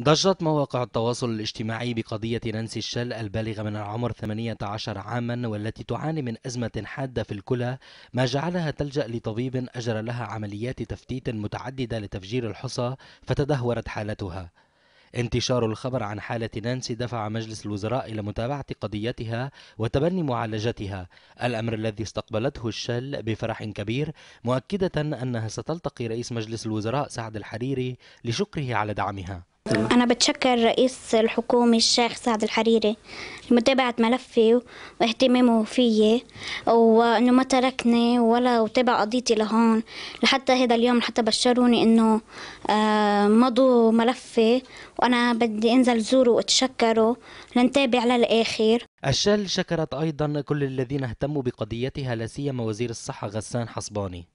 ضجت مواقع التواصل الاجتماعي بقضية نانسي الشل البالغة من العمر 18 عاما والتي تعاني من أزمة حادة في الكلى ما جعلها تلجأ لطبيب أجرى لها عمليات تفتيت متعددة لتفجير الحصى فتدهورت حالتها انتشار الخبر عن حالة نانسي دفع مجلس الوزراء إلى متابعة قضيتها وتبني معالجتها الأمر الذي استقبلته الشل بفرح كبير مؤكدة أنها ستلتقي رئيس مجلس الوزراء سعد الحريري لشكره على دعمها أنا بتشكر رئيس الحكومة الشيخ سعد الحريري لمتابعة ملفي واهتمامه فيي وإنه ما تركني ولا وتابع قضيتي لهون لحتى هذا اليوم حتى بشروني إنه آه، مضوا ملفي وأنا بدي أنزل زوره وأتشكره لنتابع للآخر الشل شكرت أيضا كل الذين اهتموا بقضيتها لا سيما وزير الصحة غسان حصباني